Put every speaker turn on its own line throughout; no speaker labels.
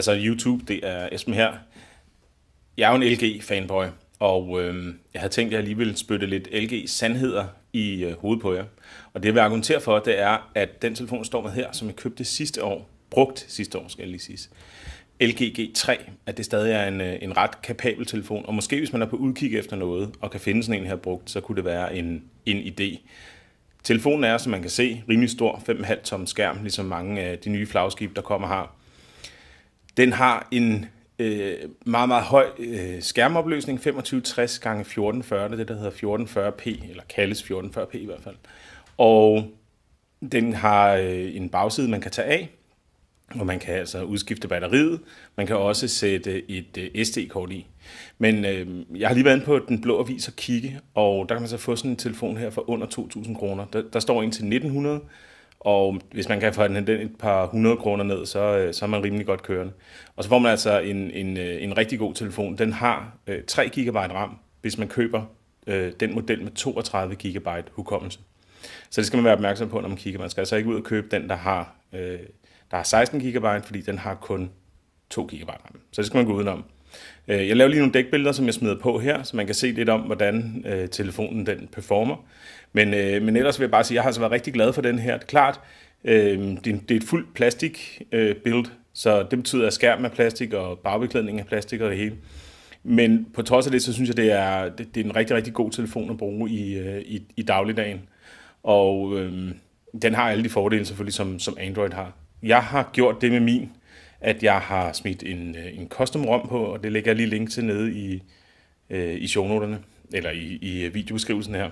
så YouTube, det er Esben her. Jeg er jo en LG-fanboy, og øh, jeg havde tænkt, at jeg lige ville spytte lidt LG-sandheder i øh, hovedet på jer. Og det, jeg vil argumentere for, det er, at den telefon, står med her, som jeg købte sidste år, brugt sidste år, skal jeg lige sige, LG G3, at det stadig er en, øh, en ret kapabel telefon. Og måske hvis man er på udkig efter noget, og kan finde sådan en her brugt, så kunne det være en, en idé. Telefonen er, som man kan se, rimelig stor, 5,5 tom skærm, ligesom mange af de nye flagskib, der kommer her. Den har en øh, meget, meget høj øh, skærmopløsning, 2560 gange 1440, det der hedder 1440p, eller kaldes 1440p i hvert fald. Og den har øh, en bagside, man kan tage af, og man kan altså udskifte batteriet. Man kan også sætte et øh, SD-kort i. Men øh, jeg har lige været inde på Den Blå Avis og kigge, og der kan man så få sådan en telefon her for under 2.000 kroner. Der, der står en til 1900, og hvis man kan få den et par hundrede kroner ned, så, øh, så er man rimelig godt kørende. Og så får man altså en, en, øh, en rigtig god telefon. Den har øh, 3 GB RAM, hvis man køber øh, den model med 32 GB hukommelse. Så det skal man være opmærksom på, når man kigger. Man skal altså ikke ud og købe den, der har, øh, der har 16 GB, fordi den har kun 2 GB RAM. Så det skal man gå udenom. Øh, jeg laver lige nogle dækbilleder, som jeg smider på her, så man kan se lidt om, hvordan øh, telefonen den performer. Men, øh, men ellers vil jeg bare sige, at jeg har altså været rigtig glad for den her. Det er klart, det, er, det er et fuldt plastik build, så det betyder, at skærmen er plastik, og bagbeklædningen er plastik og det hele. Men på trods af det, så synes jeg, det er, det, det er en rigtig, rigtig god telefon at bruge i, i, i dagligdagen. Og øhm, den har alle de fordele selvfølgelig, som, som Android har. Jeg har gjort det med min, at jeg har smidt en, øh, en custom rom på, og det lægger jeg lige link til nede i, øh, i shownoterne, eller i, i øh, videobeskrivelsen her.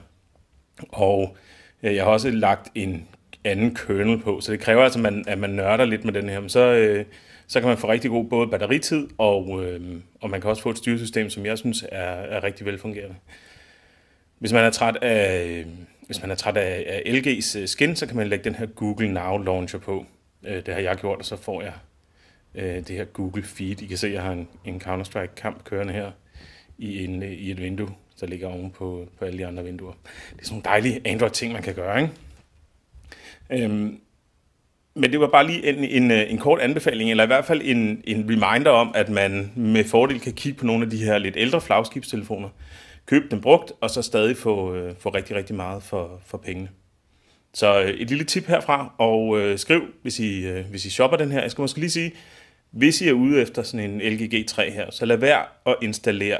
Og øh, jeg har også lagt en anden kernel på, så det kræver altså, at man, at man nørder lidt med den her, men så, øh, så kan man få rigtig god både batteritid, og, øh, og man kan også få et styresystem, som jeg synes er, er rigtig velfungerende. Hvis man er træt af, øh, hvis man er træt af, af LG's skin, så kan man lægge den her Google Now Launcher på. Det har jeg gjort, og så får jeg øh, det her Google Feed. I kan se, at jeg har en, en Counter-Strike-kamp kørende her i, en, øh, i et vindue, der ligger oven på, på alle de andre vinduer. Det er sådan nogle dejlige Android-ting, man kan gøre, ikke? Øhm, men det var bare lige en, en, øh, en kort anbefaling, eller i hvert fald en, en reminder om, at man med fordel kan kigge på nogle af de her lidt ældre flagskibstelefoner, købe dem brugt, og så stadig få, øh, få rigtig, rigtig meget for, for pengene. Så øh, et lille tip herfra, og øh, skriv, hvis I, øh, hvis I shopper den her. Jeg skal måske lige sige, hvis I er ude efter sådan en LGG3 her, så lad være at installere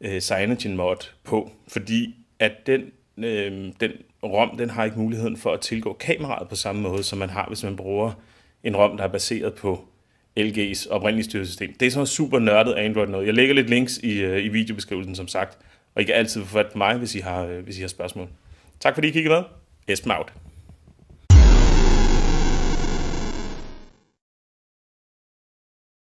øh, CyanogenMod mod på, fordi at den, øh, den ROM, den har ikke muligheden for at tilgå kameraet på samme måde, som man har, hvis man bruger en ROM, der er baseret på LG's oprindelige styresystem. Det er sådan super nørdet Android noget. Jeg lægger lidt links i, øh, i videobeskrivelsen, som sagt. Og I kan altid få fat på mig, hvis I har, øh, hvis I har spørgsmål. Tak fordi I kiggede med. Esben out.